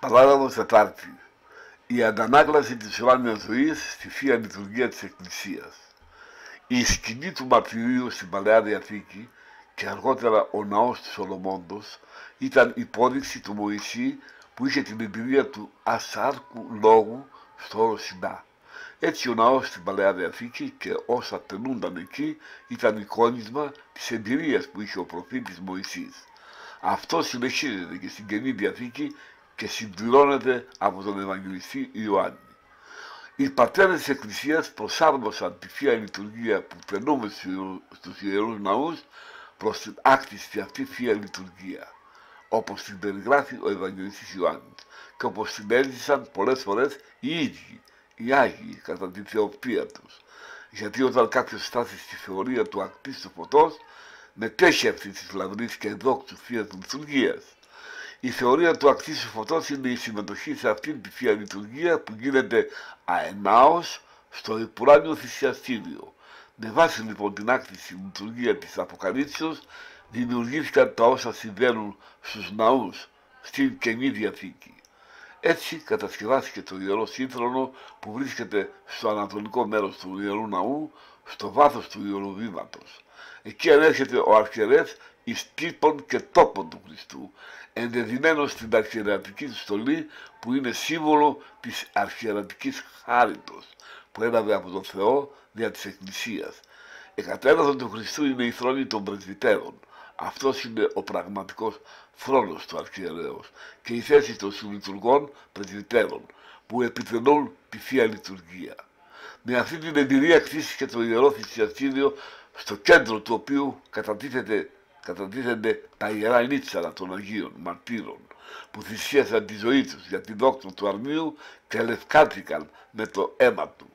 Παράγραφος Τετάρτη. Η αντανάκλαση της ουράνιας ζωής στη Θεία Λειτουργία της Εκκλησίας. Η σκηνή του μαρτυρίου στην Παλαιά Διαθήκη και αργότερα ο ναός του Σολομόντος ήταν υπόδειξη του Μωυσή που είχε την εμπειρία του ασάρκου λόγου στο όρο Σινά. Έτσι ο ναός στην Παλαιά Διαθήκη και όσα τενούνταν εκεί ήταν εικόνισμα της εμπειρίας που είχε ο προφήτης Μωυσής. Αυτό συνεχίζεται και στην Καινή Διαθήκη και συμπληρώνεται από τον Ευαγγελιστή Ιωάννη. Οι πατέρες της Εκκλησίας προσάρμοσαν τη Θεία Λειτουργία που φαινούμε στους Ιερούς Ναούς προς την άκτιστη αυτή Θεία Λειτουργία, όπως την περιγράφει ο Ευαγγελιστής Ιωάννης και όπως την έζησαν πολλές φορές οι ίδιοι, οι Άγιοι, κατά την θεοπτία τους. Γιατί όταν κάποιος στάθει στη θεωρία του άκτιστου του φωτός, μετέχει αυτή της λαβρή και δόξου Θείας λειτουργίας. Η θεωρία του Ακτήσου φωτός είναι η συμμετοχή σε αυτήν τη Θεία Λειτουργία που γίνεται αενάως στο Υπουράνιο Θυσιαστήριο. Με βάση λοιπόν την άκρηση λειτουργία της Αποκαλύψεως δημιουργήθηκαν τα όσα συμβαίνουν στους ναούς στην Καινή Διαθήκη. Έτσι κατασκευάστηκε το Ιερό Σύνθρονο που βρίσκεται στο ανατολικό μέρος του Ιερού Ναού, στο βάθος του Ιερού Εκεί ανέρχεται ο Αρκερές εις τύπων και τόπων του Χριστού, ενδεδειμένο στην αρχιερατική στολή που είναι σύμβολο της αρχιερατικής χάριτος που έλαβε από τον Θεό δια της Εκκλησίας. Εκατέρωθον του Χριστού είναι η θρόνη των πρεσβυτέρων. Αυτός είναι ο πραγματικός θρόνος του αρχιερέως και η θέση των συλλειτουργών πρεσβυτέρων που επιτελούν τη Θεία Λειτουργία. Με αυτή την εμπειρία χτίστηκε το Ιερό Θησιαστήριο στο κέντρο του οποίου κατατίθεται κατατίθενται τα ιερά λίτσαρα των Αγίων Μαρτύρων που θυσίασαν τη ζωή τους για τη δόξα του αρνίου και λευκάθηκαν με το αίμα του.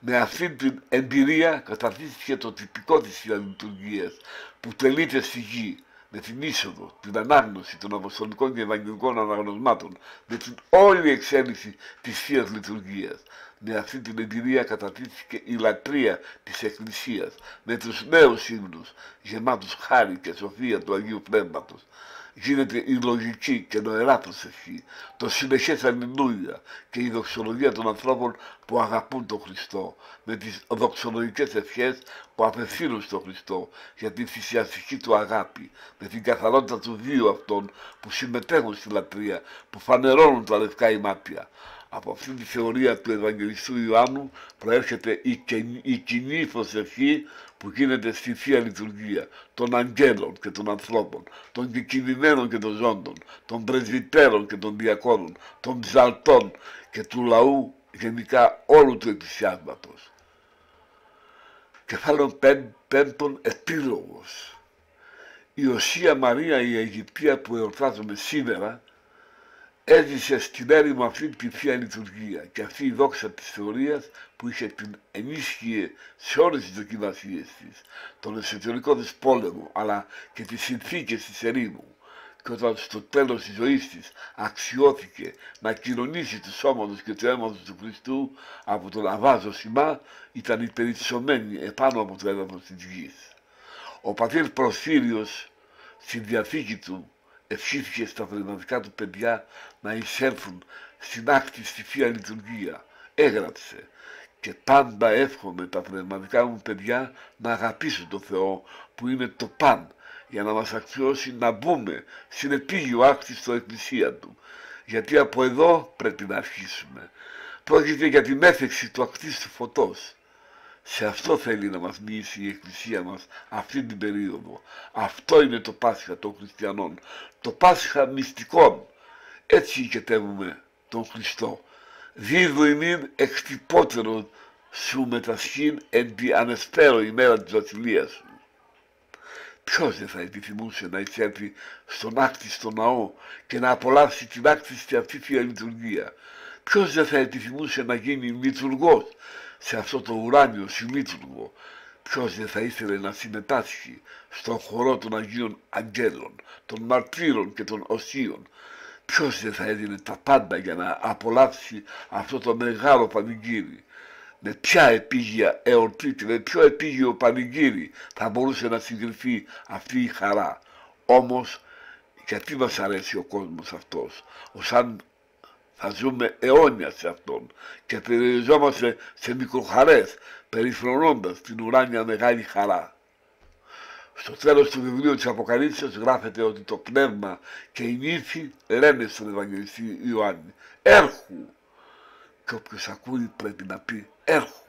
Με αυτή την εμπειρία καταρτίστηκε το τυπικό της λειτουργίας που τελείται στη γη με την είσοδο, την ανάγνωση των αποστολικών και ευαγγελικών αναγνωσμάτων, με την όλη εξέλιξη της Θείας Λειτουργίας. Με αυτή την εμπειρία κατατίθηκε η λατρεία της Εκκλησίας, με τους νέους ύμνους, γεμάτους χάρη και σοφία του Αγίου Πνεύματος γίνεται η λογική και νοερά προσευχή, το συνεχές αλληλούια και η δοξολογία των ανθρώπων που αγαπούν τον Χριστό, με τις δοξολογικές ευχές που απευθύνουν στον Χριστό για τη θυσιαστική του αγάπη, με την καθαρότητα του δύο αυτών που συμμετέχουν στη λατρεία, που φανερώνουν τα λευκά ημάτια από αυτή τη θεωρία του Ευαγγελιστού Ιωάννου προέρχεται η, η κοινή προσευχή που γίνεται στη Θεία Λειτουργία των αγγέλων και των ανθρώπων, των Κικινημένων και των ζώντων, των πρεσβυτέρων και των διακόνων, των ψαλτών και του λαού γενικά όλου του εκκλησιάσματος. Κεφάλαιο πέμπτον επίλογος. Η Οσία Μαρία η Αιγυπτία που εορτάζουμε σήμερα έζησε στην έρημο αυτή τη Θεία Λειτουργία και αυτή η δόξα της θεωρίας που είχε την ενίσχυε σε όλες τις δοκιμασίες της, τον εσωτερικό της πόλεμο αλλά και τις συνθήκες της ερήμου και όταν στο τέλος της ζωής της αξιώθηκε να κοινωνήσει τους τους και τους αίματος του Χριστού από τον Αβάζο Σιμά ήταν υπερισσωμένη επάνω από το έδαφος της γης. Ο πατήρ Προσύριος στη διαθήκη του ευχήθηκε στα πνευματικά του παιδιά να εισέλθουν στην άκτη στη Θεία Λειτουργία. Έγραψε και πάντα εύχομαι τα πνευματικά μου παιδιά να αγαπήσουν το Θεό που είναι το παν για να μας αξιώσει να μπούμε στην επίγειο άκτη στο εκκλησία του. Γιατί από εδώ πρέπει να αρχίσουμε. Πρόκειται για την έφεξη του ακτής του φωτός. Σε αυτό θέλει να μας μοιήσει η Εκκλησία μας αυτή την περίοδο. Αυτό είναι το Πάσχα των Χριστιανών. Το Πάσχα μυστικών. Έτσι οικετεύουμε τον Χριστό. Δίδου ημίν εκτυπώτερο σου μετασχήν εν τη ανεσπέρο ημέρα της βασιλείας σου. Ποιος δεν θα επιθυμούσε να εισέλθει στον άκτιστο ναό και να απολαύσει την άκτιστη αυτή τη λειτουργία. Ποιος δεν θα επιθυμούσε να γίνει λειτουργός σε αυτό το ουράνιο συμμήτουργο, ποιος δεν θα ήθελε να συμμετάσχει στον χορό των Αγίων Αγγέλων, των Μαρτύρων και των Οσίων, ποιος δεν θα έδινε τα πάντα για να απολαύσει αυτό το μεγάλο πανηγύρι, με ποια επίγεια εορτή και με ποιο επίγειο πανηγύρι θα μπορούσε να συγκριθεί αυτή η χαρά. Όμως, γιατί μας αρέσει ο κόσμος αυτός, θα ζούμε αιώνια σε αυτόν και περιοριζόμαστε σε μικροχαρές, περιφρονώντας την ουράνια μεγάλη χαρά. Στο τέλος του βιβλίου της Αποκαλύψεως γράφεται ότι το πνεύμα και η νύφη λένε στον Ευαγγελιστή Ιωάννη «Έρχου» και όποιος ακούει πρέπει να πει «Έρχου»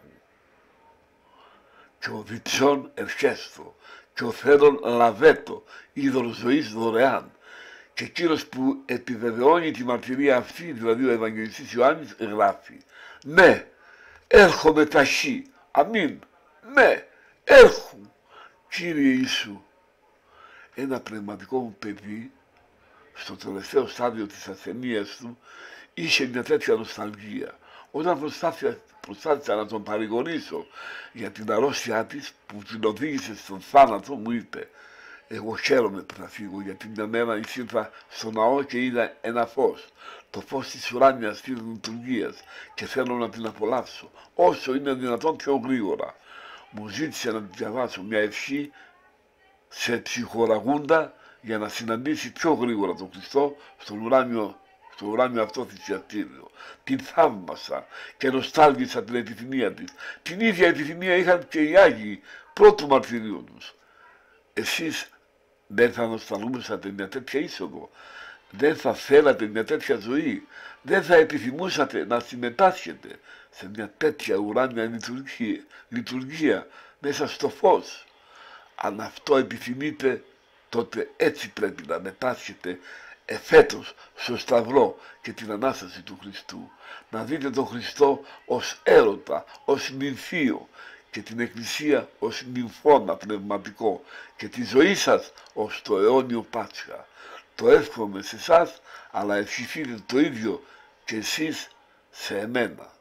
και ο διψών ευχέστο και ο θέλων λαβέτο, είδωρος ζωής δωρεάν και εκείνος που επιβεβαιώνει τη μαρτυρία αυτή, δηλαδή ο Ευαγγελιστής Ιωάννης, «Ναι, έρχομαι ταχύ, αμήν, ναι, έρχομαι, Κύριε Ιησού». Ένα πνευματικό μου παιδί, στο τελευταίο στάδιο της ασθενείας του, είχε μια τέτοια νοσταλγία. Όταν προσπάθησα, να τον παρηγορήσω για την αρρώστια της που την οδήγησε στον θάνατο, μου είπε εγώ χαίρομαι που θα φύγω γιατί μια μέρα εισήλθα στο ναό και είδα ένα φως. Το φως της ουράνιας της λειτουργίας και θέλω να την απολαύσω όσο είναι δυνατόν πιο γρήγορα. Μου ζήτησε να διαβάσω μια ευχή σε ψυχοραγούντα για να συναντήσει πιο γρήγορα τον Χριστό στον ουράνιο στο ουράνιο αυτό θυσιαστήριο. Την θαύμασα και νοστάλγησα την επιθυμία της. Την ίδια επιθυμία είχαν και οι Άγιοι πρώτου μαρτυρίου τους. Εσείς δεν θα νοσταλούσατε μια τέτοια είσοδο. Δεν θα θέλατε μια τέτοια ζωή. Δεν θα επιθυμούσατε να συμμετάσχετε σε μια τέτοια ουράνια λειτουργία, μέσα στο φως. Αν αυτό επιθυμείτε, τότε έτσι πρέπει να μετάσχετε εφέτος στο Σταυρό και την Ανάσταση του Χριστού. Να δείτε τον Χριστό ως έρωτα, ως μυθείο και την Εκκλησία ως νυμφώνα πνευματικό και τη ζωή σας ως το αιώνιο Πάτσχα. Το εύχομαι σε εσάς, αλλά ευχηθείτε το ίδιο και εσείς σε εμένα.